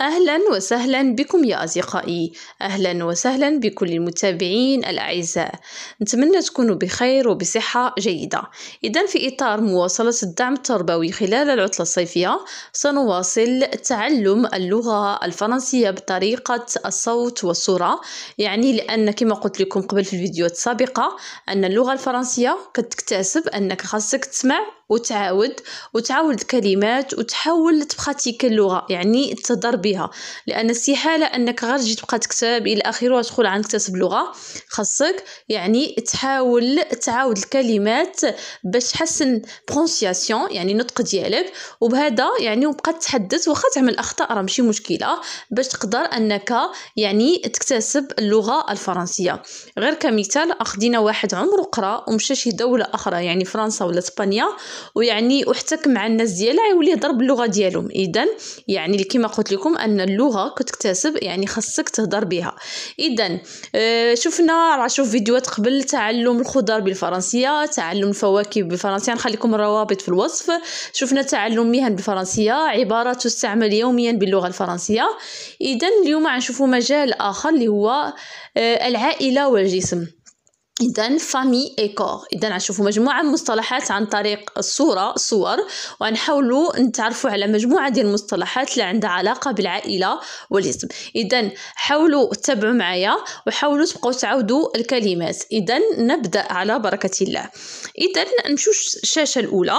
أهلا وسهلا بكم يا أصدقائي أهلا وسهلا بكل المتابعين الأعزاء نتمنى تكونوا بخير وبصحة جيدة إذا في إطار مواصلة الدعم التربوي خلال العطلة الصيفية سنواصل تعلم اللغة الفرنسية بطريقة الصوت والصورة يعني لأن كما قلت لكم قبل في الفيديوهات السابقة أن اللغة الفرنسية كتكتسب أنك خاصك تسمع وتعاود وتعاود الكلمات وتحاول تبراتيكي اللغه يعني تهضر بها لان استحاله انك غير تجي تبقى تكتب الى اخره وتدخل عندك تكتب لغه خاصك يعني تحاول تعاود الكلمات باش تحسن برونسياسيون يعني النطق ديالك وبهذا يعني وبقى تحدث واخا تعمل اخطاء راه ماشي مشكله باش تقدر انك يعني تكتسب اللغه الفرنسيه غير كمثال اخذنا واحد عمره قرا ومشى شي دوله اخرى يعني فرنسا ولا اسبانيا ويعني وحتك مع الناس ديالها يولي يهضر باللغه ديالهم اذا يعني كما قلت لكم ان اللغه كتكتسب يعني خاصك تهضر بها اذا آه شفنا راه شوف فيديوهات قبل تعلم الخضر بالفرنسيه تعلم الفواكه بالفرنسيه نخليكم الروابط في الوصف شفنا تعلم مهن بالفرنسيه عبارات تستعمل يوميا باللغه الفرنسيه اذا اليوم غنشوفوا مجال اخر اللي هو آه العائله والجسم اذا فامي اي كور اذا نشوفوا مجموعه من المصطلحات عن طريق الصوره صور ونحاولوا نتعرفوا على مجموعه ديال المصطلحات اللي عندها علاقه بالعائله والاسم اذا حاولوا تتبعوا معايا وحاولوا تبقاو تعاودوا الكلمات اذا نبدا على بركه الله اذا نمشيو الشاشه الاولى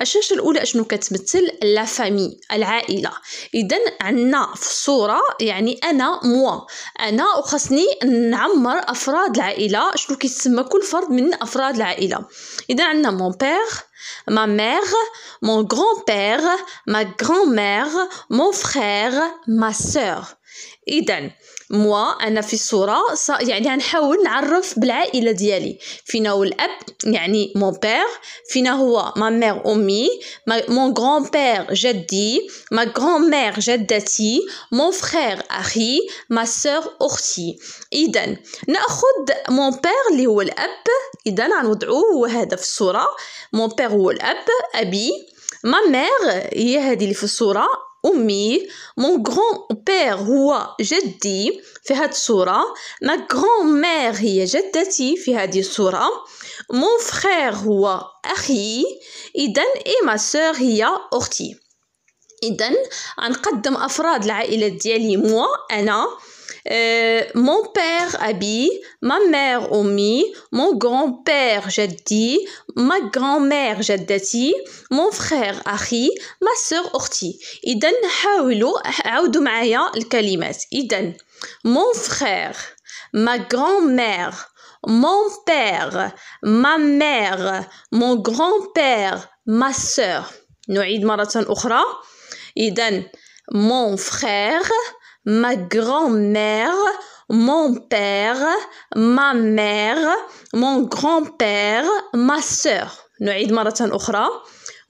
الشاشه الاولى اشنو كتمثل لا فامي العائله اذا عندنا في الصوره يعني انا موا انا وخصني نعمر افراد العائله شنو كيس il كل فرد من Il y عندنا mon père ma mère mon grand-père ma grand-mère mon frère ma soeur. إذا موا أنا في الصورة يعني غنحاول نعرف بالعائلة ديالي فينا هو الأب يعني مون بير فينا هو ما مير أمي ما... مون غران بير جدي ما غران مير جدتي مون فخير أخي ما سور أختي إذا نأخذ مون بير اللي هو الأب إذا غنوضعو هو هذا في الصورة مون بير هو الأب أبي ما مير هي هذه اللي في الصورة أمي مون grand بير هو جدي في هاد الصورة ما grand مير هي جدتي في هذه الصورة مون فخير هو أخي إذن إي ما سور هي أختي إذن غنقدم أفراد العائلة ديالي موا أنا mon père Abi, ma mère Omi, mon grand-père Jaddi, ma grand-mère Jaddati, mon frère أخي ma sœur أختي إذا حاولوا عودوا معايا الكلمات Idan, mon frère ma grand-mère mon père ma mère mon grand-père ma sœur نعيد مرة أخرى Idan, mon frère ma grand-mère, mon père, ma mère, mon grand-père, ma sœur. نعيد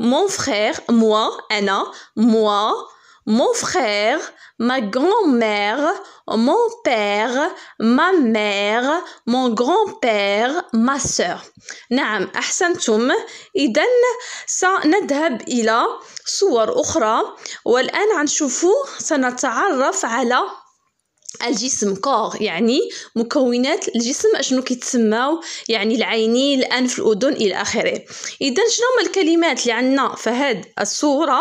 mon frère, moi, Anna, moi, mon frère, ma grand-mère, mon père, ma mère, mon grand-père, ma soeur. نعم أحسنتم إذا سنذهب إلى صور أخرى والآن عنشوفوا سنتعرف على الجسم كور يعني مكونات الجسم اشنو كيتسماو يعني العينين الانف الاذن الى اخره اذا شنو هما الكلمات اللي عندنا في هاد الصوره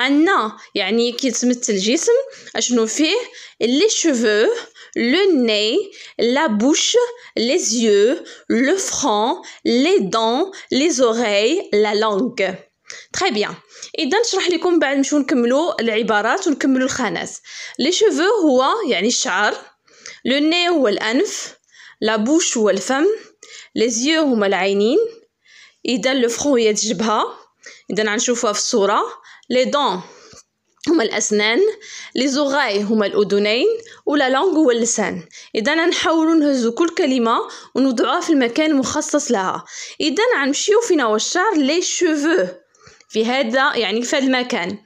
عندنا يعني كيتمثل الجسم اشنو فيه لي شوفو لو ني لا بوش لي زيو لو front, لي دون لي زوري لا لانغ تري بيان اذا نشرح لكم بعد نمشيو نكملوا العبارات ونكملوا الخانات لي شوفو هو يعني الشعر لو ني هو الانف لا بوش هو الفم لي زيو هما العينين اذا لو فرون هي الجبهه اذا غنشوفوها في الصوره لي دون هما الاسنان لي زوغاي هما الاذنين ولا لونغ هو اللسان اذا نحاولوا نهزو كل كلمه ونوضعوها في المكان المخصص لها اذا غنمشيو فينا هو الشعر لي شوفو في هذا يعني في هذا المكان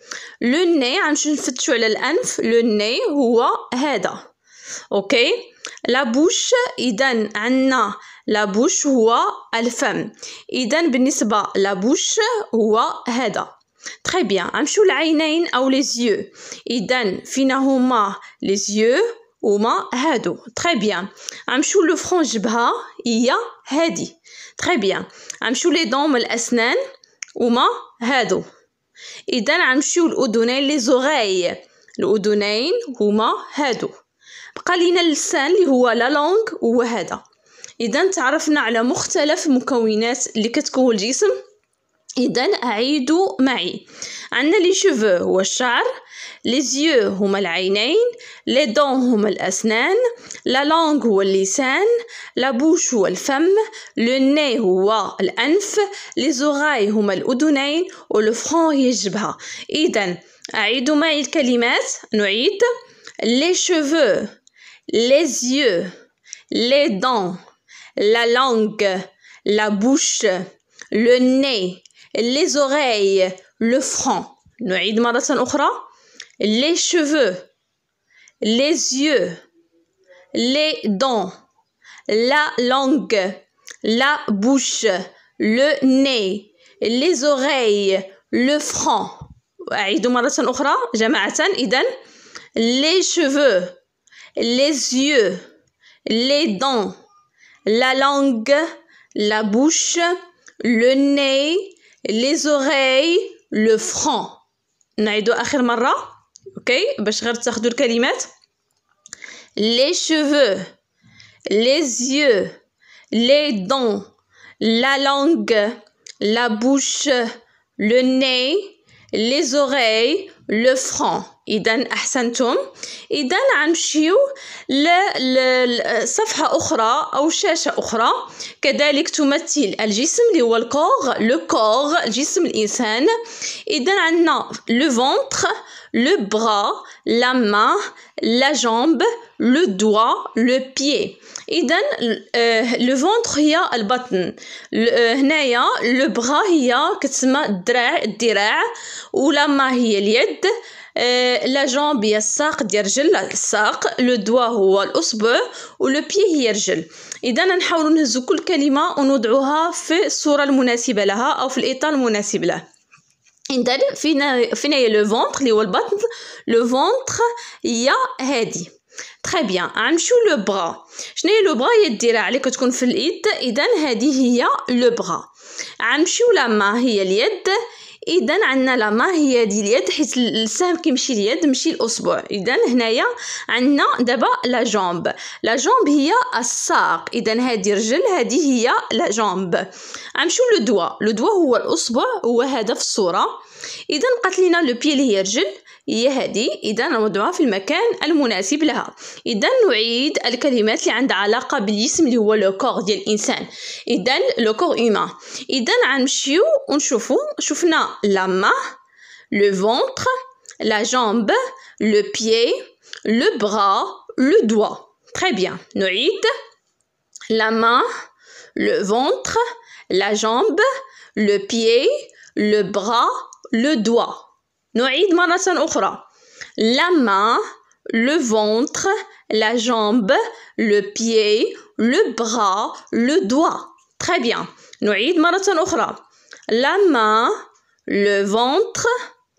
لو ني غنمشيو نفتشو على الانف لو ني هو هذا اوكي لا بوش اذا عندنا لا بوش هو الفم اذا بالنسبه لا بوش هو هذا تري بيان غنمشيو العينين او لي زيو اذا فينا هما لي زيو وما هادو تري بيان غنمشيو لو فرون جبهه هي هادي تري بيان غنمشيو لي دون الاسنان وما هادو اذا غنمشيو الاذنين لي زوغاي الاذنين هما هادو بقى لينا اللسان اللي هو لا لونغ هو هذا اذا تعرفنا على مختلف مكونات اللي كتكون الجسم إذا أعيدوا معي عندنا لي شوفو هو الشعر لي زيو هما العينين لي دون هما الأسنان لا لونغ هو اللسان لا بوش هو الفم لو ني هو الأنف لي زوغاي هما الأذنين و لو فرون هي الجبهة إذا أعيدوا معي الكلمات نعيد لي شوفو لي زيو لي دون لا لونغ لا بوش le nez, les oreilles, le front. نعيد مرة أخرى les cheveux, les yeux, les dents, la langue, la bouche, le nez, les oreilles, le front. أعيد مرة أخرى جماعة إذن les cheveux, les yeux, les dents, la langue, la bouche, le nez, les oreilles le front نعيدو اخر مره اوكي باش غير تاخذوا الكلمات les cheveux les yeux les dents la langue la bouche le nez les oreilles لو فرون اذا احسنتم اذا غنمشيو لصفحه اخرى او شاشه اخرى كذلك تمثل الجسم اللي هو الكور لو كور جسم الانسان اذا عندنا لو فونتر لو برا لا ما لا جامب لو دوا لو بي اذا لو فونتر هي البطن آه، هنايا لو برا هي كتسمى الدراع الذراع ولا ما هي اليد اليد آه، لا جونب هي الساق ديال رجل الساق لو دوا هو الاصبع ولو بي هي رجل اذا نحاولوا نهزو كل كلمه ونوضعوها في الصوره المناسبه لها او في الاطار المناسب له اذا فينا فينا هي لو فونتر اللي هو البطن لو فونتر هي هادي تري بيان غنمشيو لو برا شنو هي لو برا هي الذراع اللي كتكون في اليد اذا هذه هي لو برا غنمشيو لما هي اليد اذا عندنا لا ما هي ديال اليد حيت السهم كيمشي اليد ماشي الاصبع اذا هنايا عندنا دابا لا جومب لا جومب هي الساق اذا هذه رجل هذه هي لا جومب غنمشيو لو دوا لو دوا هو الاصبع هو هذا في الصوره اذا بقات لينا لو بي اللي هي رجل يهدي إذا نوضعها في المكان المناسب لها إذا نعيد الكلمات اللي عندها علاقة بالجسم اللي هو لو كور ديال الإنسان إذا لو كور إيمان إذا غنمشيو ونشوفو شفنا لا ما لو فونتر لا جامب لو بيي لو برا لو دوا تري بيان نعيد لا ما لو فونتر لا جامب لو بيي لو برا لو دوا نعيد مرة أخرى la main le ventre la jambe le pied le bras le doigt très bien نعيد مرة أخرى la main le ventre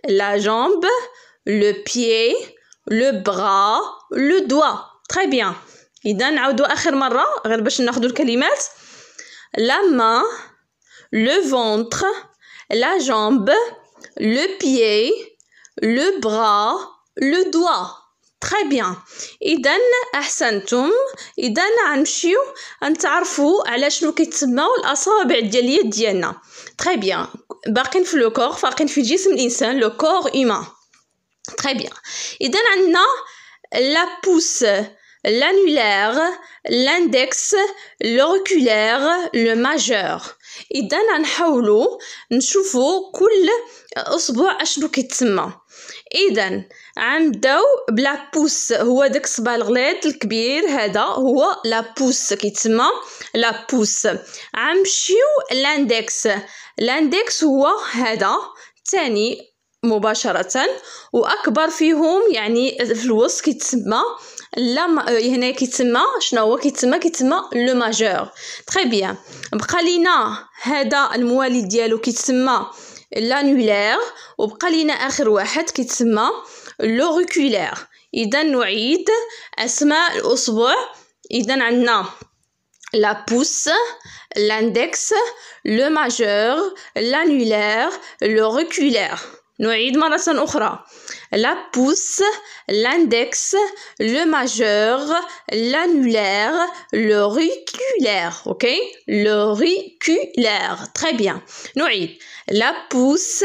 la jambe le pied le bras le doigt très bien إذا نعاودو آخر مرة غير باش ناخدو الكلمات la main le ventre la jambe le pied, le bras, le doigt. Très bien. iden أحسنتم إذا غنمشيو نتعرفوا على شنو كيتسماو الأصابع ديال اليد ديالنا. Très bien. باقين في لو كور باقين في جسم الإنسان لو كور Très bien. عندنا la pousse. l'annulaire l'index l'auriculaire le majeur اذا غنحاولوا نشوفو كل اسبوع اشنو كيتسمى اذا غنبداو بلا بوس هو داك الصبع الغليظ الكبير هذا هو لا بوس كيتسمى لا بوس غنمشيو لاندكس لاندكس هو هذا ثاني مباشره واكبر فيهم يعني في الوسط كيتسمى لا هنا كيتسمى شنو هو كيتسمى كيتسمى لو ماجور تري بيان بقى لينا هذا الموالي ديالو كيتسمى لانولير وبقى لينا اخر واحد كيتسمى لو ريكولير اذا نعيد اسماء الاصبع اذا عندنا لا بوس لاندكس لو ماجور لانولير لو ريكولير مرة la pouce, l'index, le majeur, l'annulaire, le l'auriculaire, ok le ruculaire très bien. نعيد la pouce,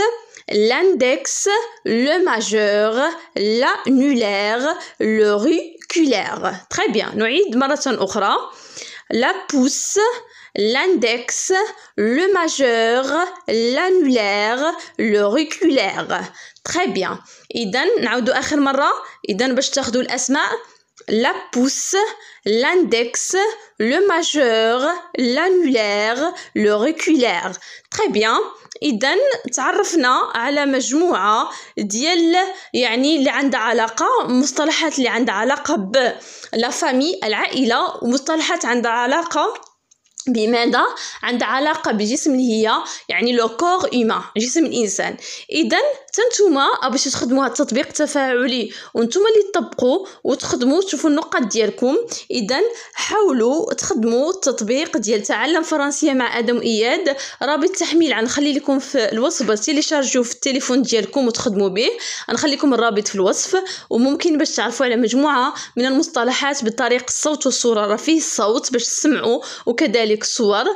l'index, le majeur, l'annulaire, le ruculaire très bien. l'annulaire, مرة reculaire la pouce, l'index, le majeur, l'annulaire, le reculaire. Très bien. Et donc, nous allons faire une autre fois. Et donc, pour allons faire une les noms. la pouce, l'index, le majeur, l'annulaire, le reculaire. Très bien. اذا تعرفنا على مجموعه ديال يعني اللي عندها علاقه مصطلحات اللي عندها علاقه ب فامي العائله ومصطلحات عندها علاقه بماذا عندها علاقة بجسم اللي هي يعني لو كور إيما جسم الإنسان إذا تنتوما باش تخدموا هذا التطبيق التفاعلي وانتوما اللي تطبقوا وتخدموا تشوفوا النقط ديالكم إذا حاولوا تخدموا التطبيق ديال تعلم فرنسية مع آدم إياد رابط التحميل غنخلي لكم في الوصف تيليشارجوه في التليفون ديالكم وتخدموا به لكم الرابط في الوصف وممكن باش تعرفوا على مجموعة من المصطلحات بالطريق الصوت والصورة راه فيه الصوت باش تسمعوا وكذلك ديك الصور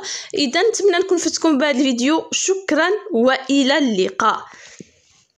اذا نتمنى نكون فدتكم بهذا الفيديو شكرا والى اللقاء